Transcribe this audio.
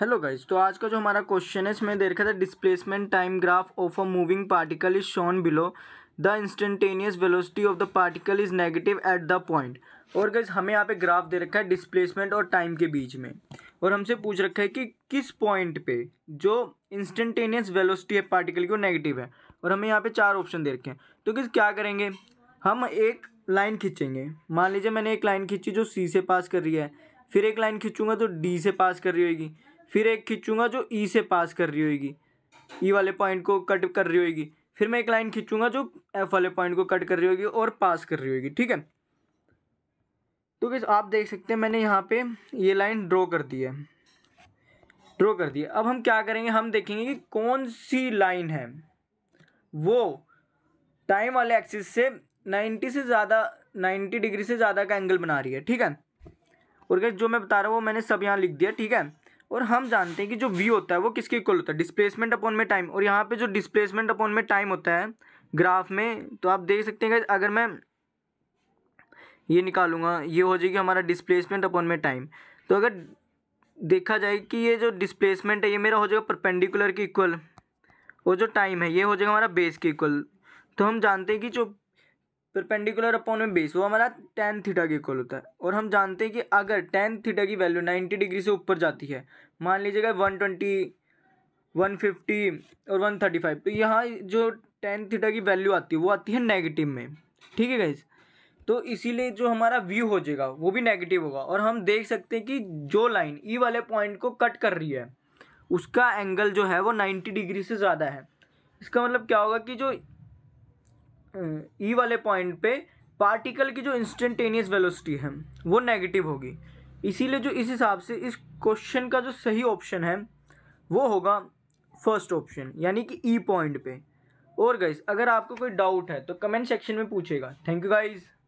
hello guys तो आज का जो हमारा क्वेश्चन है इसमें दे रखा था displacement time graph of a moving particle is shown below the instantaneous velocity of the particle is negative at the point और गाइज हमें यहाँ पे ग्राफ दे रखा है डिस्प्लेसमेंट और टाइम के बीच में और हमसे पूछ रखा है कि किस पॉइंट पे जो इंस्टेंटेनियस वेलोसिटी है पार्टिकल की वो नेगेटिव है और हमें यहाँ पे चार ऑप्शन दे रखे हैं तो गाइज क्या करेंगे हम एक लाइन खींचेंगे मान लीजिए मैंने एक लाइन खींची जो सी से पास कर रही है फिर एक लाइन खींचूंगा तो डी से पास कर रही होगी फिर एक खींचूंगा जो ई e से पास कर रही होगी ई e वाले पॉइंट को कट कर रही होगी फिर मैं एक लाइन खींचूंगा जो एफ वाले पॉइंट को कट कर रही होगी और पास कर रही होगी ठीक है तो कैसे आप देख सकते हैं मैंने यहाँ पे ये लाइन ड्रॉ कर दी है ड्रॉ कर दी है अब हम क्या करेंगे हम देखेंगे कि कौन सी लाइन है वो टाइम वाले एक्सिस से 90 से ज़्यादा 90 डिग्री से ज़्यादा का एंगल बना रही है ठीक है और अगर जो मैं बता रहा हूँ वो मैंने सब यहाँ लिख दिया ठीक है और हम जानते हैं कि जो वी होता है वो किसके इक्वल होता है डिस्प्लेसमेंट अपॉन में टाइम और यहाँ पे जो डिस्प्लेसमेंट अपॉन में टाइम होता है ग्राफ में तो आप देख सकते हैं कि अगर मैं ये निकालूंगा ये हो जाएगी हमारा डिस्प्लेसमेंट अपॉन में टाइम तो अगर देखा जाए कि ये जो डिस्प्लेसमेंट है ये मेरा हो जाएगा परपेंडिकुलर के इक्वल और जो टाइम है ये हो जाएगा हमारा बेस के इक्वल तो हम जानते हैं कि जो परपेंडिकुलर अपॉन में बेस वो हमारा टेन थीटा के इक्वल होता है और हम जानते हैं कि अगर टेन थीटा की वैल्यू नाइन्टी डिग्री से ऊपर जाती है मान लीजिएगा वन ट्वेंटी वन फिफ्टी और वन थर्टी फाइव तो यहाँ जो टेन थीटा की वैल्यू आती है वो आती है नेगेटिव में ठीक है गाइज तो इसीलिए जो हमारा व्यू हो जाएगा वो भी नेगेटिव होगा और हम देख सकते हैं कि जो लाइन ई e वाले पॉइंट को कट कर रही है उसका एंगल जो है वो नाइन्टी डिग्री से ज़्यादा है इसका मतलब क्या होगा कि जो ई e वाले पॉइंट पे पार्टिकल की जो इंस्टेंटेनियस वेलोसिटी है वो नेगेटिव होगी इसीलिए जो इस हिसाब से इस क्वेश्चन का जो सही ऑप्शन है वो होगा फर्स्ट ऑप्शन यानी कि ई e पॉइंट पे और गाइज अगर आपको कोई डाउट है तो कमेंट सेक्शन में पूछेगा थैंक यू गाइज़